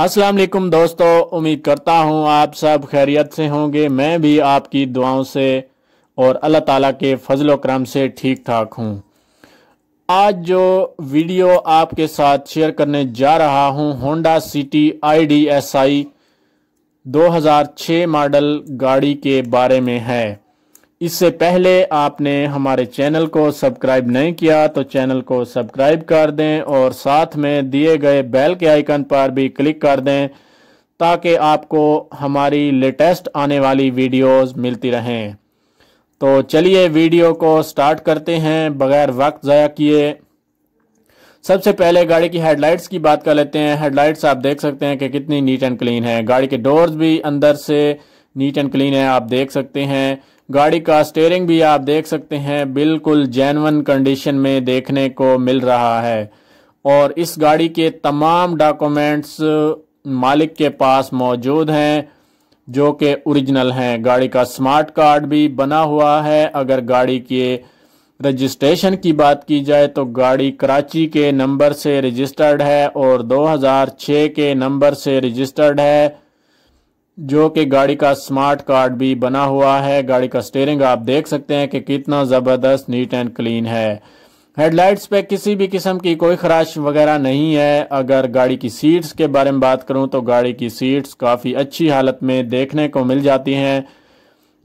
अस्सलाम वालेकुम दोस्तों उम्मीद करता हूँ आप सब खैरियत से होंगे मैं भी आपकी दुआओं से और अल्लाह ताला के फजल करम से ठीक ठाक हूँ आज जो वीडियो आपके साथ शेयर करने जा रहा हूँ Honda City I D S I दो हजार छः मॉडल गाड़ी के बारे में है इससे पहले आपने हमारे चैनल को सब्सक्राइब नहीं किया तो चैनल को सब्सक्राइब कर दें और साथ में दिए गए बेल के आइकन पर भी क्लिक कर दें ताकि आपको हमारी लेटेस्ट आने वाली वीडियोस मिलती रहें तो चलिए वीडियो को स्टार्ट करते हैं बगैर वक्त ज़ाया किए सबसे पहले गाड़ी की हेडलाइट्स की बात कर लेते हैं हेडलाइट्स आप देख सकते हैं कि कितनी नीट एंड क्लीन है गाड़ी के डोर्स भी अंदर से नीट एंड क्लीन है आप देख सकते हैं गाड़ी का स्टेयरिंग भी आप देख सकते हैं बिल्कुल जैनवन कंडीशन में देखने को मिल रहा है और इस गाड़ी के तमाम डॉक्यूमेंट्स मालिक के पास मौजूद हैं जो कि ओरिजिनल हैं गाड़ी का स्मार्ट कार्ड भी बना हुआ है अगर गाड़ी के रजिस्ट्रेशन की बात की जाए तो गाड़ी कराची के नंबर से रजिस्टर्ड है और 2006 के नंबर से रजिस्टर्ड है जो कि गाड़ी का स्मार्ट कार्ड भी बना हुआ है गाड़ी का स्टेयरिंग आप देख सकते हैं कि कितना ज़बरदस्त नीट एंड क्लीन है हेडलाइट्स पे किसी भी किस्म की कोई खराश वगैरह नहीं है अगर गाड़ी की सीट्स के बारे में बात करूं तो गाड़ी की सीट्स काफ़ी अच्छी हालत में देखने को मिल जाती हैं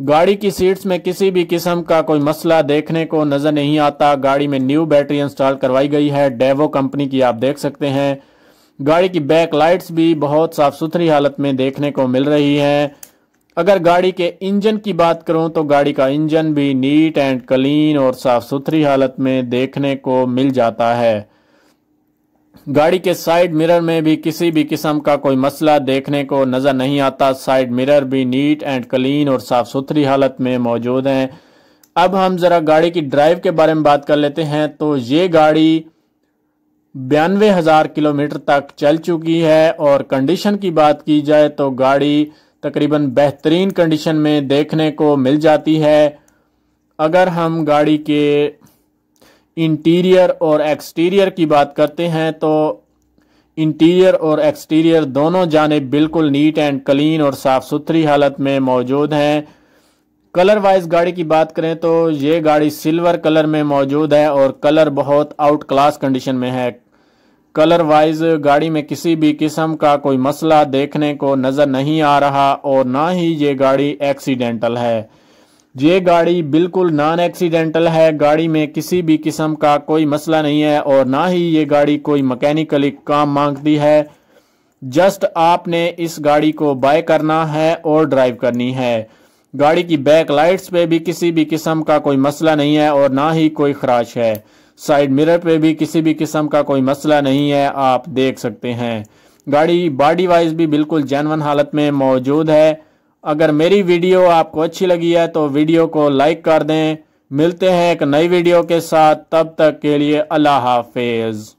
गाड़ी की सीट्स में किसी भी किस्म का कोई मसला देखने को नज़र नहीं आता गाड़ी में न्यू बैटरी इंस्टॉल करवाई गई है डेवो कंपनी की आप देख सकते हैं गाड़ी की बैक लाइट्स भी बहुत साफ सुथरी हालत में देखने को मिल रही हैं अगर गाड़ी के इंजन की बात करूं तो गाड़ी का इंजन भी नीट एंड क्लीन और साफ सुथरी हालत में देखने को मिल जाता है गाड़ी के साइड मिरर में भी किसी भी किस्म का कोई मसला देखने को नज़र नहीं आता साइड मिरर भी नीट एंड क्लीन और साफ सुथरी हालत में मौजूद हैं अब हम ज़रा गाड़ी की ड्राइव के बारे में बात कर लेते हैं तो ये गाड़ी बयानवे हज़ार किलोमीटर तक चल चुकी है और कंडीशन की बात की जाए तो गाड़ी तकरीबन बेहतरीन कंडीशन में देखने को मिल जाती है अगर हम गाड़ी के इंटीरियर और एक्सटीरियर की बात करते हैं तो इंटीरियर और एक्सटीरियर दोनों जाने बिल्कुल नीट एंड क्लीन और साफ़ सुथरी हालत में मौजूद हैं कलर वाइज गाड़ी की बात करें तो ये गाड़ी सिल्वर कलर में मौजूद है और कलर बहुत आउट क्लास कंडीशन में है कलर वाइज गाड़ी में किसी भी किस्म का कोई मसला देखने को नज़र नहीं आ रहा और ना ही ये गाड़ी एक्सीडेंटल है ये गाड़ी बिल्कुल नॉन एक्सीडेंटल है गाड़ी में किसी भी किस्म का कोई मसला नहीं है और ना ही ये गाड़ी कोई मकैनिकली काम मांगती है जस्ट आपने इस गाड़ी को बाय करना है और ड्राइव करनी है गाड़ी की बैक लाइट्स पे भी किसी भी किस्म का कोई मसला नहीं है और ना ही कोई खराश है साइड मिरर पे भी किसी भी किस्म का कोई मसला नहीं है आप देख सकते हैं गाड़ी बॉडी वाइज भी बिल्कुल जैनवन हालत में मौजूद है अगर मेरी वीडियो आपको अच्छी लगी है तो वीडियो को लाइक कर दें मिलते हैं एक नई वीडियो के साथ तब तक के लिए अल्लाह हाफिज़